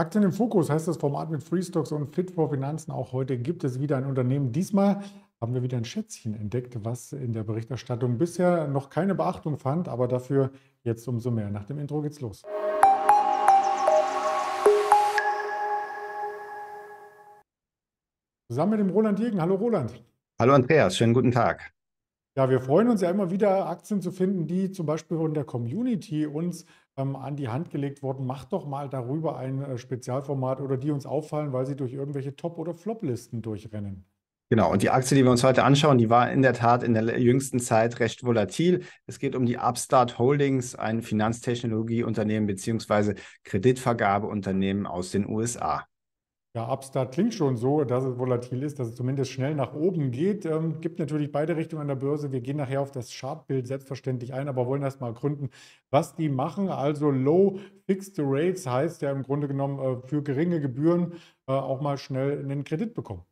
Aktien im Fokus heißt das Format mit Freestocks und Fit for Finanzen. Auch heute gibt es wieder ein Unternehmen. Diesmal haben wir wieder ein Schätzchen entdeckt, was in der Berichterstattung bisher noch keine Beachtung fand, aber dafür jetzt umso mehr. Nach dem Intro geht's los. Zusammen mit dem Roland Jägen. Hallo Roland. Hallo Andreas, schönen guten Tag. Ja, wir freuen uns ja immer wieder, Aktien zu finden, die zum Beispiel von der Community uns ähm, an die Hand gelegt wurden. Macht doch mal darüber ein äh, Spezialformat oder die uns auffallen, weil sie durch irgendwelche Top- oder Flop-Listen durchrennen. Genau, und die Aktie, die wir uns heute anschauen, die war in der Tat in der jüngsten Zeit recht volatil. Es geht um die Upstart Holdings, ein Finanztechnologieunternehmen bzw. Kreditvergabeunternehmen aus den USA. Ja, Upstart klingt schon so, dass es volatil ist, dass es zumindest schnell nach oben geht. Ähm, gibt natürlich beide Richtungen an der Börse. Wir gehen nachher auf das Chartbild selbstverständlich ein, aber wollen erst mal gründen, was die machen. Also Low Fixed Rates heißt ja im Grunde genommen äh, für geringe Gebühren äh, auch mal schnell einen Kredit bekommen.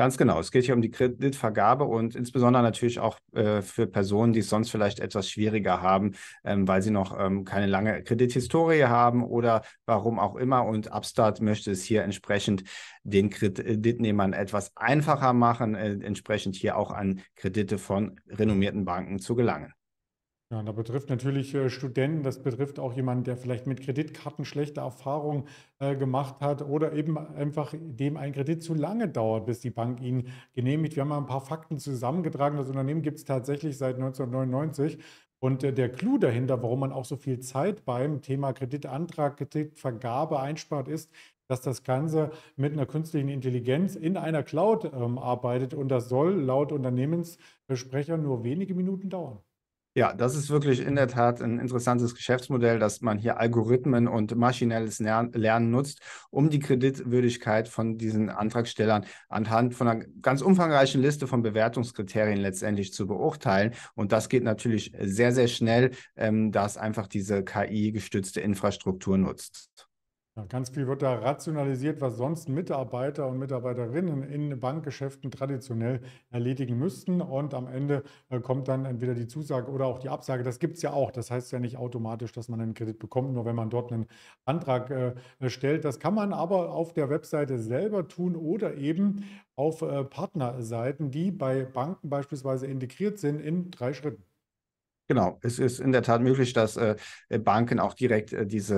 Ganz genau. Es geht hier um die Kreditvergabe und insbesondere natürlich auch äh, für Personen, die es sonst vielleicht etwas schwieriger haben, ähm, weil sie noch ähm, keine lange Kredithistorie haben oder warum auch immer. Und Upstart möchte es hier entsprechend den Kreditnehmern etwas einfacher machen, äh, entsprechend hier auch an Kredite von renommierten Banken zu gelangen. Ja, da betrifft natürlich äh, Studenten, das betrifft auch jemanden, der vielleicht mit Kreditkarten schlechte Erfahrungen äh, gemacht hat oder eben einfach dem ein Kredit zu lange dauert, bis die Bank ihn genehmigt. Wir haben mal ein paar Fakten zusammengetragen. Das Unternehmen gibt es tatsächlich seit 1999. Und äh, der Clou dahinter, warum man auch so viel Zeit beim Thema Kreditantrag, Kreditvergabe einspart, ist, dass das Ganze mit einer künstlichen Intelligenz in einer Cloud ähm, arbeitet. Und das soll laut Unternehmenssprecher nur wenige Minuten dauern. Ja, das ist wirklich in der Tat ein interessantes Geschäftsmodell, dass man hier Algorithmen und maschinelles Lernen nutzt, um die Kreditwürdigkeit von diesen Antragstellern anhand von einer ganz umfangreichen Liste von Bewertungskriterien letztendlich zu beurteilen. Und das geht natürlich sehr, sehr schnell, ähm, da einfach diese KI-gestützte Infrastruktur nutzt ganz viel wird da rationalisiert, was sonst Mitarbeiter und Mitarbeiterinnen in Bankgeschäften traditionell erledigen müssten. Und am Ende äh, kommt dann entweder die Zusage oder auch die Absage. Das gibt es ja auch. Das heißt ja nicht automatisch, dass man einen Kredit bekommt, nur wenn man dort einen Antrag äh, äh, stellt. Das kann man aber auf der Webseite selber tun oder eben auf Partnerseiten, die bei Banken beispielsweise integriert sind in drei Schritten. Genau, es ist in der Tat möglich, dass äh, äh Banken auch direkt äh, diese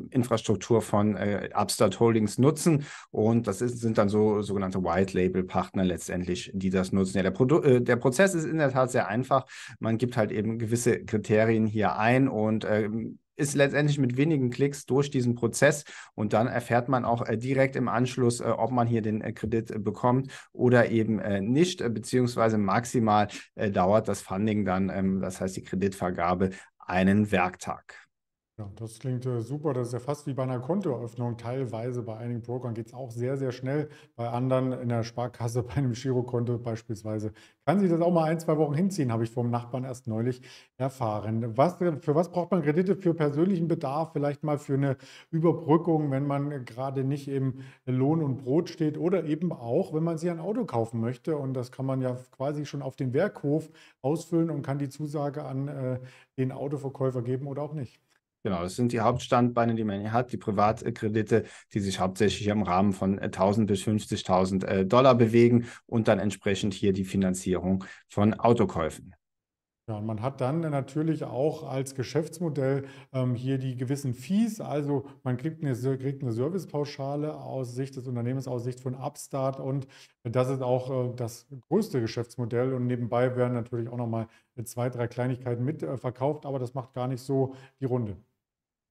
äh, Infrastruktur von äh, Upstart Holdings nutzen und das ist, sind dann so sogenannte White Label Partner letztendlich, die das nutzen. Ja, der, Produ äh, der Prozess ist in der Tat sehr einfach. Man gibt halt eben gewisse Kriterien hier ein und ähm, ist letztendlich mit wenigen Klicks durch diesen Prozess und dann erfährt man auch äh, direkt im Anschluss, äh, ob man hier den äh, Kredit bekommt oder eben nicht, beziehungsweise maximal dauert das Funding dann, ähm, das heißt die Kreditvergabe, einen Werktag. Ja, das klingt äh, super. Das ist ja fast wie bei einer Kontoeröffnung. Teilweise bei einigen Brokern geht es auch sehr, sehr schnell. Bei anderen in der Sparkasse, bei einem Girokonto beispielsweise, kann sich das auch mal ein, zwei Wochen hinziehen, habe ich vom Nachbarn erst neulich erfahren. Was, äh, für was braucht man Kredite? Für persönlichen Bedarf, vielleicht mal für eine Überbrückung, wenn man gerade nicht im Lohn und Brot steht oder eben auch, wenn man sich ein Auto kaufen möchte. Und das kann man ja quasi schon auf dem Werkhof ausfüllen und kann die Zusage an äh, den Autoverkäufer geben oder auch nicht. Genau, das sind die Hauptstandbeine, die man hier hat, die Privatkredite, die sich hauptsächlich im Rahmen von 1.000 äh, bis 50.000 äh, Dollar bewegen und dann entsprechend hier die Finanzierung von Autokäufen. Ja, und man hat dann natürlich auch als Geschäftsmodell ähm, hier die gewissen Fees. Also man kriegt eine, kriegt eine, Servicepauschale aus Sicht des Unternehmens, aus Sicht von Upstart. Und das ist auch äh, das größte Geschäftsmodell. Und nebenbei werden natürlich auch nochmal äh, zwei, drei Kleinigkeiten mitverkauft, äh, Aber das macht gar nicht so die Runde.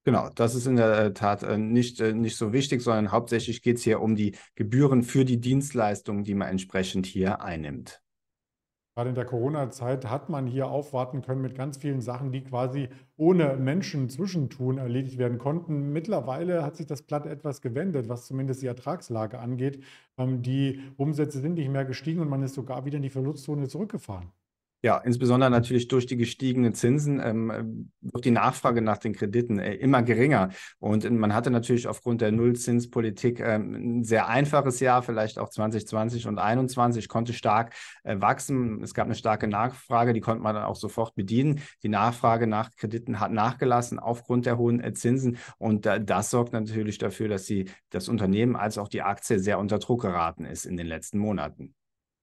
Genau, das ist in der äh, Tat äh, nicht, äh, nicht so wichtig, sondern hauptsächlich geht es hier um die Gebühren für die Dienstleistungen, die man entsprechend hier einnimmt. Gerade in der Corona-Zeit hat man hier aufwarten können mit ganz vielen Sachen, die quasi ohne Menschen zwischentun erledigt werden konnten. Mittlerweile hat sich das Blatt etwas gewendet, was zumindest die Ertragslage angeht. Ähm, die Umsätze sind nicht mehr gestiegen und man ist sogar wieder in die Verlustzone zurückgefahren. Ja, insbesondere natürlich durch die gestiegenen Zinsen ähm, wird die Nachfrage nach den Krediten äh, immer geringer. Und äh, man hatte natürlich aufgrund der Nullzinspolitik ähm, ein sehr einfaches Jahr, vielleicht auch 2020 und 2021, konnte stark äh, wachsen. Es gab eine starke Nachfrage, die konnte man dann auch sofort bedienen. Die Nachfrage nach Krediten hat nachgelassen aufgrund der hohen äh, Zinsen. Und äh, das sorgt natürlich dafür, dass die, das Unternehmen als auch die Aktie sehr unter Druck geraten ist in den letzten Monaten.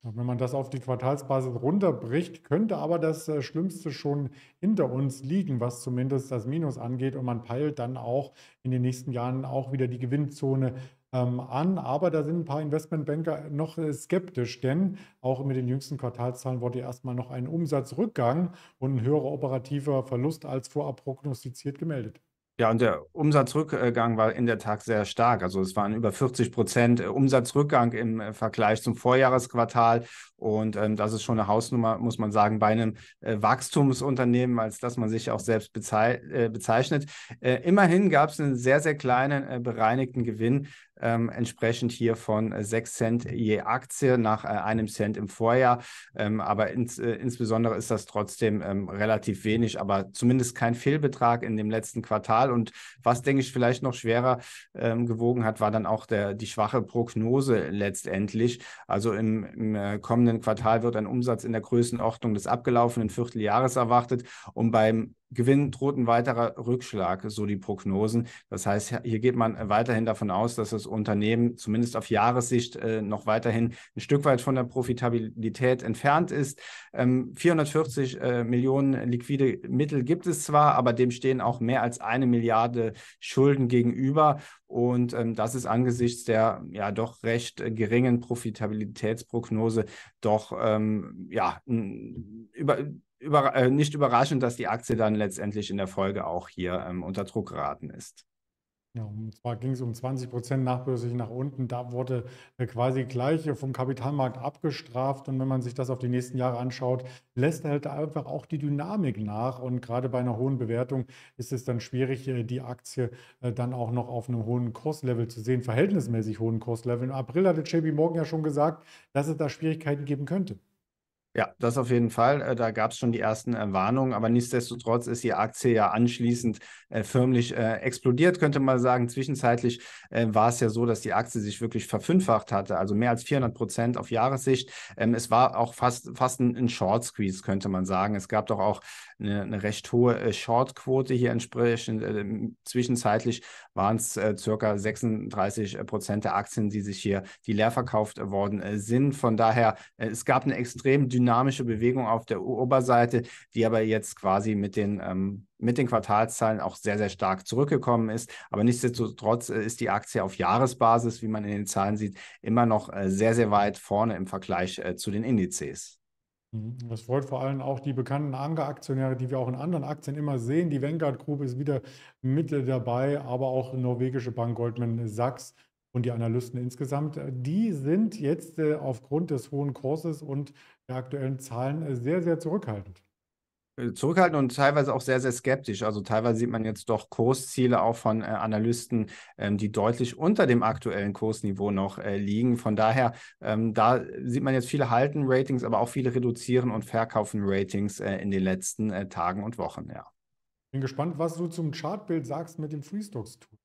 Wenn man das auf die Quartalsbasis runterbricht, könnte aber das äh, Schlimmste schon hinter uns liegen, was zumindest das Minus angeht. Und man peilt dann auch in den nächsten Jahren auch wieder die Gewinnzone ähm, an. Aber da sind ein paar Investmentbanker noch äh, skeptisch, denn auch mit den jüngsten Quartalszahlen wurde erstmal noch ein Umsatzrückgang und ein höherer operativer Verlust als vorab prognostiziert gemeldet. Ja, und der Umsatzrückgang war in der Tat sehr stark. Also es waren über 40 Prozent äh, Umsatzrückgang im äh, Vergleich zum Vorjahresquartal. Und ähm, das ist schon eine Hausnummer, muss man sagen, bei einem äh, Wachstumsunternehmen, als dass man sich auch selbst bezei äh, bezeichnet. Äh, immerhin gab es einen sehr, sehr kleinen äh, bereinigten Gewinn ähm, entsprechend hier von 6 äh, Cent je Aktie nach äh, einem Cent im Vorjahr. Ähm, aber ins, äh, insbesondere ist das trotzdem ähm, relativ wenig, aber zumindest kein Fehlbetrag in dem letzten Quartal. Und was, denke ich, vielleicht noch schwerer ähm, gewogen hat, war dann auch der, die schwache Prognose letztendlich. Also im, im äh, kommenden Quartal wird ein Umsatz in der Größenordnung des abgelaufenen Vierteljahres erwartet und beim Gewinn droht ein weiterer Rückschlag, so die Prognosen. Das heißt, hier geht man äh, weiterhin davon aus, dass das Unternehmen zumindest auf Jahressicht äh, noch weiterhin ein Stück weit von der Profitabilität entfernt ist. 440 ähm, äh, Millionen liquide Mittel gibt es zwar, aber dem stehen auch mehr als eine Milliarde Schulden gegenüber. Und ähm, das ist angesichts der ja doch recht geringen Profitabilitätsprognose doch ähm, ja, über, über, äh, nicht überraschend, dass die Aktie dann letztendlich in der Folge auch hier ähm, unter Druck geraten ist. Ja, und zwar ging es um 20 Prozent nachbörslich nach unten. Da wurde äh, quasi gleich vom Kapitalmarkt abgestraft. Und wenn man sich das auf die nächsten Jahre anschaut, lässt halt einfach auch die Dynamik nach. Und gerade bei einer hohen Bewertung ist es dann schwierig, äh, die Aktie äh, dann auch noch auf einem hohen Kurslevel zu sehen, verhältnismäßig hohen Kurslevel. Im April hatte JP Morgan ja schon gesagt, dass es da Schwierigkeiten geben könnte. Ja, das auf jeden Fall. Äh, da gab es schon die ersten Warnungen, aber nichtsdestotrotz ist die Aktie ja anschließend äh, förmlich äh, explodiert, könnte man sagen. Zwischenzeitlich war es ja so, dass die Aktie sich wirklich verfünffacht hatte, also mehr als 400 Prozent auf Jahressicht. Ähm, es war auch fast, fast ein, Short Squeeze, könnte man sagen. Es gab doch auch eine, eine recht hohe äh, Short-Quote hier entsprechend. Äh, zwischenzeitlich waren es äh, circa 36 Prozent der Aktien, die sich hier, die leer verkauft worden sind. Von daher, es gab eine extrem dynamische Bewegung auf der Oberseite, die aber jetzt quasi mit den ähm, mit den Quartalszahlen auch sehr, sehr stark zurückgekommen ist. Aber nichtsdestotrotz ist die Aktie auf Jahresbasis, wie man in den Zahlen sieht, immer noch sehr, sehr weit vorne im Vergleich zu den Indizes. Mhm. Das freut vor allem auch die bekannten Anker-Aktionäre, die wir auch in anderen Aktien immer sehen. Die Vanguard Group ist wieder mit dabei, aber auch norwegische Bank Goldman Sachs und die Analysten insgesamt. Die sind jetzt äh, aufgrund des hohen Kurses und der aktuellen Zahlen äh, sehr, sehr zurückhaltend. Äh, zurückhaltend und teilweise auch sehr, sehr skeptisch. Also teilweise sieht man jetzt doch Kursziele auch von äh, Analysten, ähm, die deutlich unter dem aktuellen Kursniveau noch äh, liegen. Von daher, ähm, da sieht man jetzt viele halten Ratings, aber auch viele reduzieren und verkaufen Ratings äh, in den letzten äh, Tagen und Wochen, ja. Bin gespannt, was du zum Chartbild sagst mit dem Freestocks-Tool.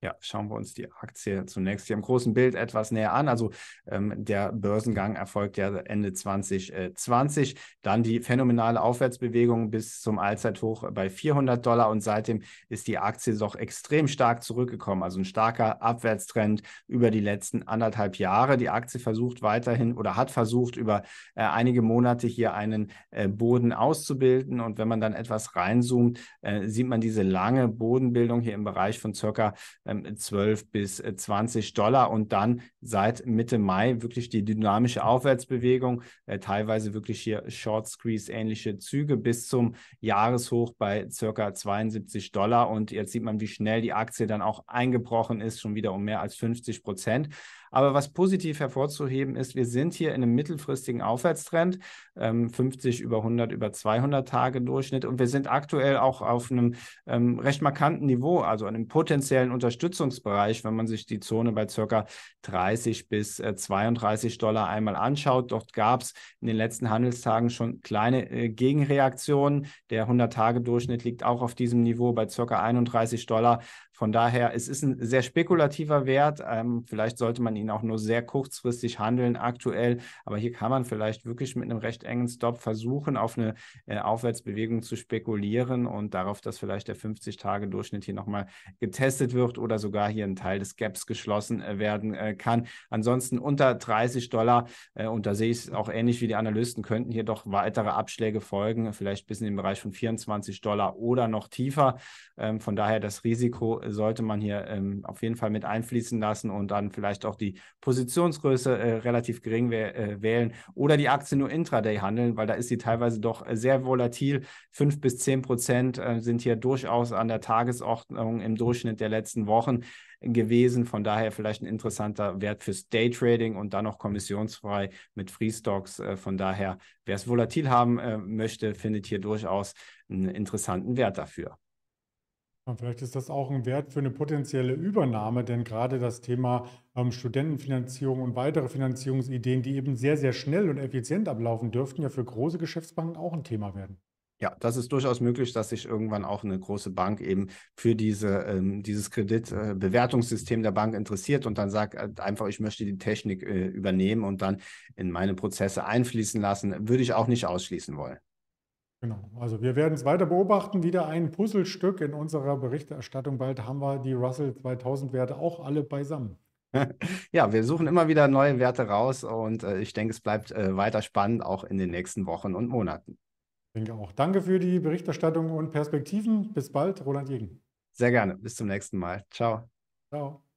Ja, schauen wir uns die Aktie zunächst hier im großen Bild etwas näher an. Also ähm, der Börsengang erfolgt ja Ende 2020. Äh, dann die phänomenale Aufwärtsbewegung bis zum Allzeithoch bei 400 Dollar und seitdem ist die Aktie doch extrem stark zurückgekommen. Also ein starker Abwärtstrend über die letzten anderthalb Jahre. Die Aktie versucht weiterhin oder hat versucht, über äh, einige Monate hier einen äh, Boden auszubilden. Und wenn man dann etwas reinzoomt, äh, sieht man diese lange Bodenbildung hier im Bereich von circa 12 ähm, bis 20 äh, Dollar und dann seit Mitte Mai wirklich die dynamische Aufwärtsbewegung, äh, teilweise wirklich hier Short Squeeze ähnliche Züge bis zum Jahreshoch bei circa 72 Dollar und jetzt sieht man, wie schnell die Aktie dann auch eingebrochen ist, schon wieder um mehr als 50 Prozent. Aber was positiv hervorzuheben ist, wir sind hier in einem mittelfristigen Aufwärtstrend, 50 ähm, über 100 über 200 Tage Durchschnitt. Und wir sind aktuell auch auf einem ähm, recht markanten Niveau, also einem potenziellen Unterstützungsbereich, wenn man sich die Zone bei ca. 30 bis 32 äh, Dollar einmal anschaut. Dort gab es in den letzten Handelstagen schon kleine äh, Gegenreaktionen. Der 100-Tage-Durchschnitt liegt auch auf diesem Niveau bei ca. 31 Dollar. Von daher, es ist ein sehr spekulativer Wert. Ähm, vielleicht sollte man ihn auch nur sehr kurzfristig handeln aktuell. Aber hier kann man vielleicht wirklich mit einem recht engen Stop versuchen, auf eine äh, Aufwärtsbewegung zu spekulieren und darauf, dass vielleicht der 50-Tage-Durchschnitt hier nochmal getestet wird oder sogar hier ein Teil des Gaps geschlossen äh, werden äh, kann. Ansonsten unter 30 Dollar, äh, und da sehe ich es auch ähnlich wie die Analysten, könnten hier doch weitere Abschläge folgen, vielleicht bis in den Bereich von 24 Dollar oder noch tiefer. Ähm, von daher das Risiko sollte man hier ähm, auf jeden Fall mit einfließen lassen und dann vielleicht auch die Positionsgröße äh, relativ gering äh, wählen oder die Aktie nur intraday handeln, weil da ist sie teilweise doch sehr volatil. Fünf bis zehn Prozent äh, sind hier durchaus an der Tagesordnung im Durchschnitt der letzten Wochen gewesen. Von daher vielleicht ein interessanter Wert fürs Daytrading und dann noch kommissionsfrei mit Free Stocks. Äh, von daher, wer es volatil haben äh, möchte, findet hier durchaus einen interessanten Wert dafür. Vielleicht ist das auch ein Wert für eine potenzielle Übernahme, denn gerade das Thema ähm, Studentenfinanzierung und weitere Finanzierungsideen, die eben sehr, sehr schnell und effizient ablaufen dürften, ja für große Geschäftsbanken auch ein Thema werden. Ja, das ist durchaus möglich, dass sich irgendwann auch eine große Bank eben für diese, ähm, dieses Kreditbewertungssystem äh, der Bank interessiert und dann sagt äh, einfach, ich möchte die Technik äh, übernehmen und dann in meine Prozesse einfließen lassen. Würde ich auch nicht ausschließen wollen. Genau, also wir werden es weiter beobachten, wieder ein Puzzlestück in unserer Berichterstattung. Bald haben wir die Russell 2000 Werte auch alle beisammen. Ja, wir suchen immer wieder neue Werte raus und äh, ich denke, es bleibt äh, weiter spannend, auch in den nächsten Wochen und Monaten. Ich denke auch. Danke für die Berichterstattung und Perspektiven. Bis bald, Roland Jegen. Sehr gerne. Bis zum nächsten Mal. Ciao. Ciao.